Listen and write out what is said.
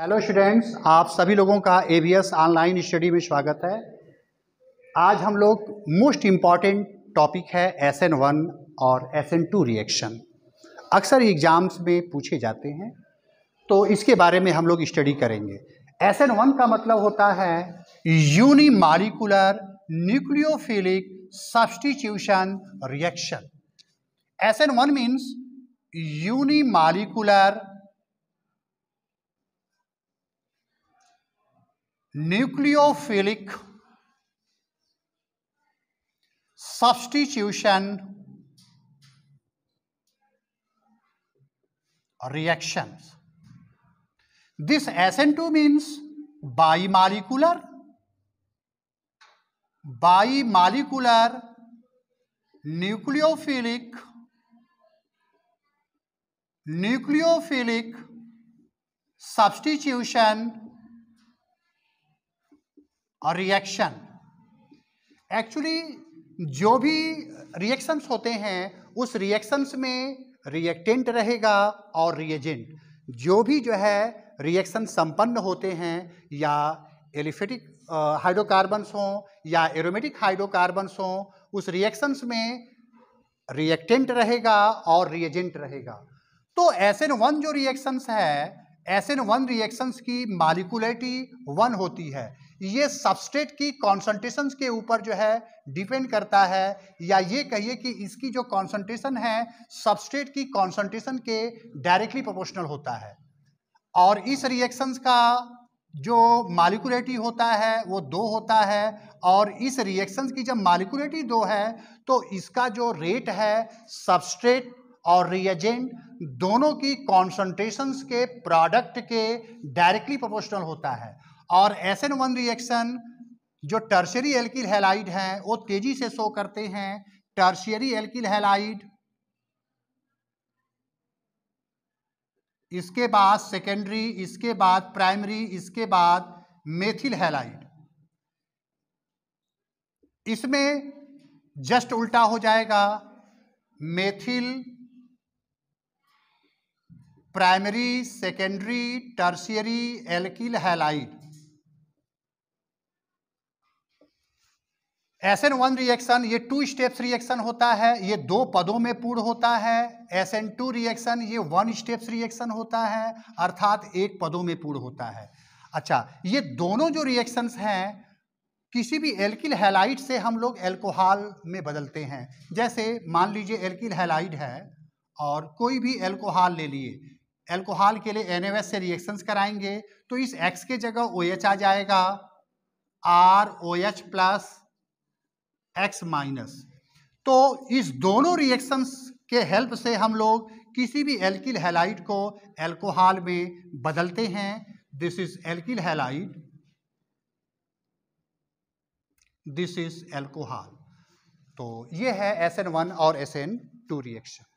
Hello students आप सभी लोगों का ए ऑनलाइन स्टडी में स्वागत है आज हम लोग मोस्ट इम्पॉर्टेंट टॉपिक है एस एन वन और एस एन टू रिएक्शन अक्सर एग्जाम्स में पूछे जाते हैं तो इसके बारे में हम लोग स्टडी करेंगे एस एन वन का मतलब होता है molecular nucleophilic substitution reaction S N one means molecular nucleophilic substitution reactions. This SN2 means bimolecular, bimolecular nucleophilic, nucleophilic substitution और रिएक्शन एक्चुअली जो भी रिएक्शंस होते हैं उस रिएक्शंस में रिएक्टेंट रहेगा और रिएजेंट जो भी जो है रिएक्शन संपन्न होते हैं या एलिफेटिक हाइड्रोकार्बन्स हों या एरोमेटिक हाइड्रोकार्बन्स हों उस रिएक्शंस में रिएक्टेंट रहेगा और रिएजेंट रहेगा तो एस एन वन जो रिएक्शंस है एस एन वन रिएक्शंस की मालिकुलरिटी वन होती है ये सबस्टेट की कॉन्सेंट्रेशन के ऊपर जो है डिपेंड करता है या ये कहिए कि इसकी जो कॉन्सेंट्रेशन है सबस्टेट की कॉन्सनट्रेशन के डायरेक्टली प्रोपोर्शनल होता है और इस रिएक्शंस का जो मालिकुलेटी होता है वो दो होता है और इस रिएक्शंस की जब मालिकुलेटी दो है तो इसका जो रेट है सबस्ट्रेट और रिएजेंट दोनों की कॉन्सनट्रेशन के प्रोडक्ट के डायरेक्टली प्रोपोर्शनल होता है और एस एन वन रिएक्शन जो टर्शरी एल्किल हेलाइड हैं वो तेजी से शो करते हैं टर्शियरी एल्किल हेलाइड इसके बाद सेकेंडरी इसके बाद प्राइमरी इसके बाद मेथिल हेलाइड इसमें जस्ट उल्टा हो जाएगा methyl primary secondary tertiary alkyl halide S N one reaction ये टू स्टेप्स रिएक्शन होता है ये दो पदों में पूर्ण होता है एस एन टू रिएक्शन ये वन स्टेप्स रिएक्शन होता है अर्थात एक पदों में पूर्ण होता है अच्छा ये दोनों जो रिएक्शंस हैं किसी भी एल्किल हैलाइड से हम लोग एल्कोहल में बदलते हैं जैसे मान लीजिए एल्किल हैलाइड है और कोई भी एल्कोहल ले लिए एल्कोहल के लिए एन से रिएक्शंस कराएंगे तो इस एक्स के जगह ओ OH आ जाएगा R O OH H plus X minus तो इस दोनों रिएक्शंस के हेल्प से हम लोग किसी भी एल्किल हेलाइट को एल्कोहल में बदलते हैं this is alkyl halide this is alcohol तो ये है एस एन वन और एस एन टू रिएक्शन